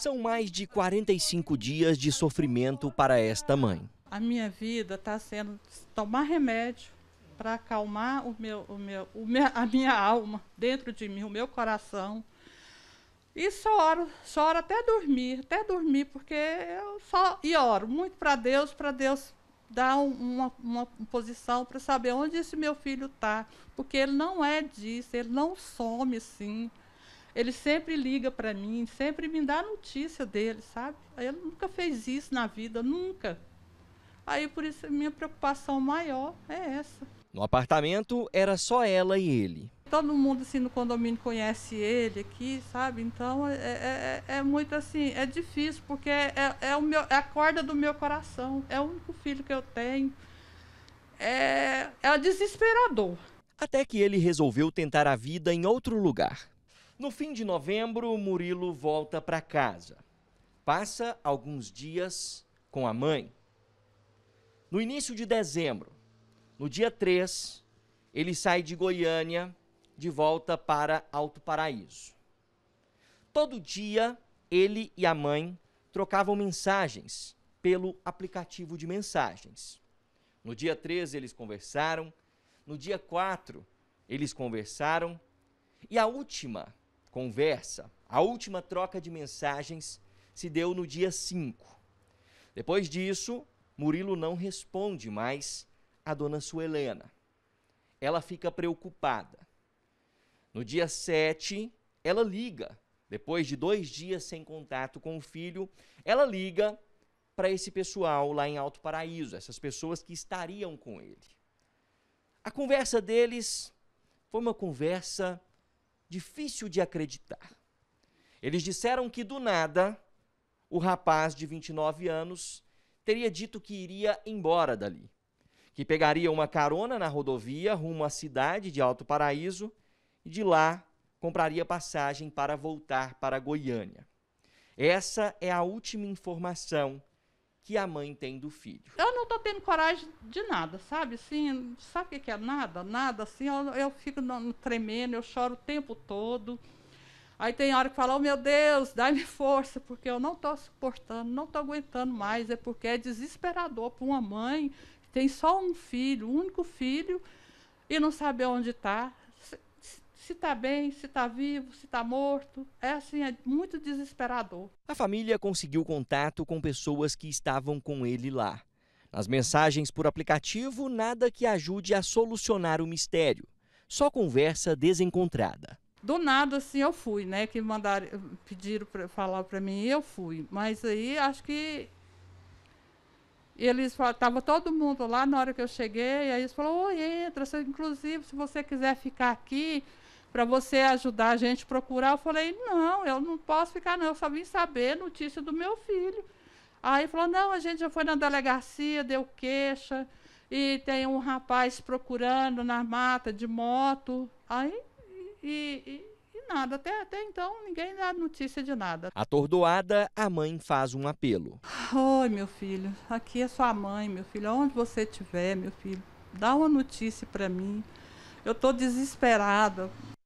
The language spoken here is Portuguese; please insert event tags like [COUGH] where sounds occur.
São mais de 45 dias de sofrimento para esta mãe. A minha vida está sendo tomar remédio para acalmar o meu, o meu, o meu, a minha alma dentro de mim, o meu coração. E só oro até dormir, até dormir, porque eu só. E oro muito para Deus, para Deus dar uma, uma posição para saber onde esse meu filho está. Porque ele não é disso, ele não some assim. Ele sempre liga para mim, sempre me dá notícia dele, sabe? Ele nunca fez isso na vida, nunca. Aí por isso a minha preocupação maior é essa. No apartamento era só ela e ele. Todo mundo assim no condomínio conhece ele aqui, sabe? Então é, é, é, é muito assim, é difícil porque é, é, é, o meu, é a corda do meu coração. É o único filho que eu tenho. É, é desesperador. Até que ele resolveu tentar a vida em outro lugar. No fim de novembro, Murilo volta para casa. Passa alguns dias com a mãe. No início de dezembro, no dia 3, ele sai de Goiânia de volta para Alto Paraíso. Todo dia, ele e a mãe trocavam mensagens pelo aplicativo de mensagens. No dia 3, eles conversaram. No dia 4, eles conversaram. E a última conversa, a última troca de mensagens se deu no dia 5. Depois disso, Murilo não responde mais à dona Suelena. Ela fica preocupada. No dia 7, ela liga. Depois de dois dias sem contato com o filho, ela liga para esse pessoal lá em Alto Paraíso, essas pessoas que estariam com ele. A conversa deles foi uma conversa difícil de acreditar. Eles disseram que do nada o rapaz de 29 anos teria dito que iria embora dali, que pegaria uma carona na rodovia rumo à cidade de Alto Paraíso e de lá compraria passagem para voltar para Goiânia. Essa é a última informação que a mãe tem do filho? Eu não estou tá tendo coragem de nada, sabe? Assim, sabe o que é nada? Nada, assim, eu, eu fico tremendo, eu choro o tempo todo. Aí tem hora que fala, oh meu Deus, dá-me [LAUGHS] força, porque eu não estou suportando, não estou aguentando mais. É porque é desesperador para uma mãe que tem só um filho, um único filho, e não saber onde está se está bem, se está vivo, se está morto. É assim, é muito desesperador. A família conseguiu contato com pessoas que estavam com ele lá. Nas mensagens por aplicativo, nada que ajude a solucionar o mistério. Só conversa desencontrada. Do nada, assim, eu fui, né? Que mandaram, pediram para falar para mim, eu fui. Mas aí, acho que eles estavam todo mundo lá na hora que eu cheguei, aí eles falaram, oi, entra, inclusive se você quiser ficar aqui, para você ajudar a gente a procurar. Eu falei, não, eu não posso ficar, não. Eu só vim saber notícia do meu filho. Aí falou, não, a gente já foi na delegacia, deu queixa, e tem um rapaz procurando na mata de moto. Aí, e, e, e nada, até, até então ninguém dá notícia de nada. Atordoada, a mãe faz um apelo. Oi, meu filho, aqui é sua mãe, meu filho, onde você estiver, meu filho, dá uma notícia para mim. Eu estou desesperada.